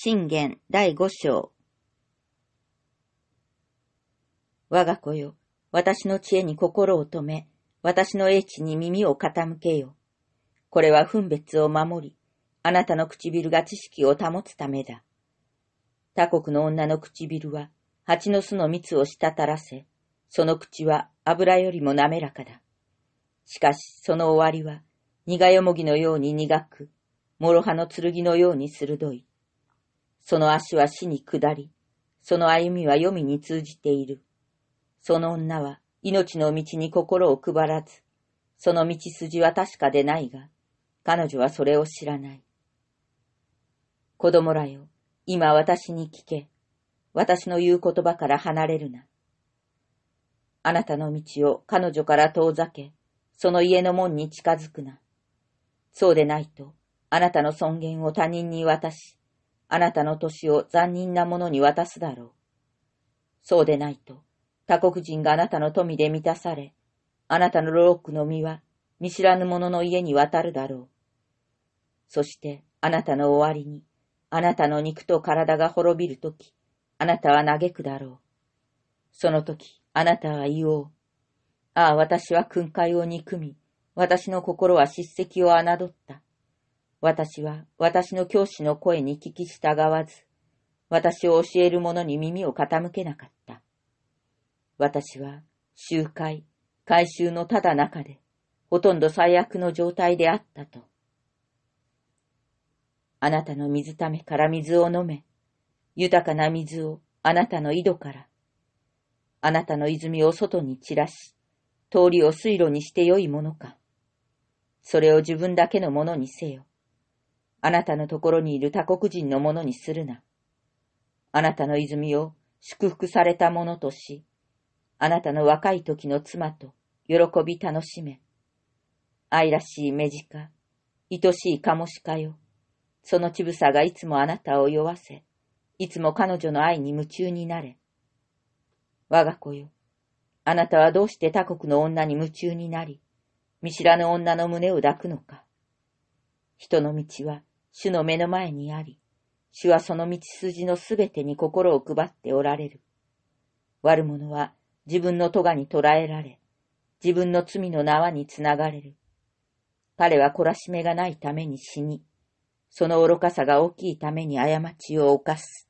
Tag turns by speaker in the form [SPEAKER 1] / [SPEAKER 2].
[SPEAKER 1] 信玄第五章。我が子よ、私の知恵に心を止め、私の英知に耳を傾けよ。これは分別を守り、あなたの唇が知識を保つためだ。他国の女の唇は、蜂の巣の蜜を滴らせ、その口は油よりも滑らかだ。しかし、その終わりは、苦よもぎのように苦く、諸刃の剣のように鋭い。その足は死に下り、その歩みは読みに通じている。その女は命の道に心を配らず、その道筋は確かでないが、彼女はそれを知らない。子供らよ、今私に聞け。私の言う言葉から離れるな。あなたの道を彼女から遠ざけ、その家の門に近づくな。そうでないと、あなたの尊厳を他人に渡し、あなたの年を残忍な者に渡すだろう。そうでないと、他国人があなたの富で満たされ、あなたのロロックの身は見知らぬ者の家に渡るだろう。そしてあなたの終わりに、あなたの肉と体が滅びるとき、あなたは嘆くだろう。そのとき、あなたは言おう。ああ、私は訓戒を憎み、私の心は叱責を侮った。私は私の教師の声に聞き従わず、私を教える者に耳を傾けなかった。私は集会、回収のただ中で、ほとんど最悪の状態であったと。あなたの水ためから水を飲め、豊かな水をあなたの井戸から、あなたの泉を外に散らし、通りを水路にしてよいものか。それを自分だけのものにせよ。あなたのところにいる他国人のものにするな。あなたの泉を祝福されたものとし、あなたの若い時の妻と喜び楽しめ。愛らしい目近、愛しいカモシカよ。そのちぶさがいつもあなたを酔わせ、いつも彼女の愛に夢中になれ。我が子よ。あなたはどうして他国の女に夢中になり、見知らぬ女の胸を抱くのか。人の道は主の目の前にあり、主はその道筋のすべてに心を配っておられる。悪者は自分の咎に捕らえられ、自分の罪の縄につながれる。彼は懲らしめがないために死に、その愚かさが大きいために過ちを犯す。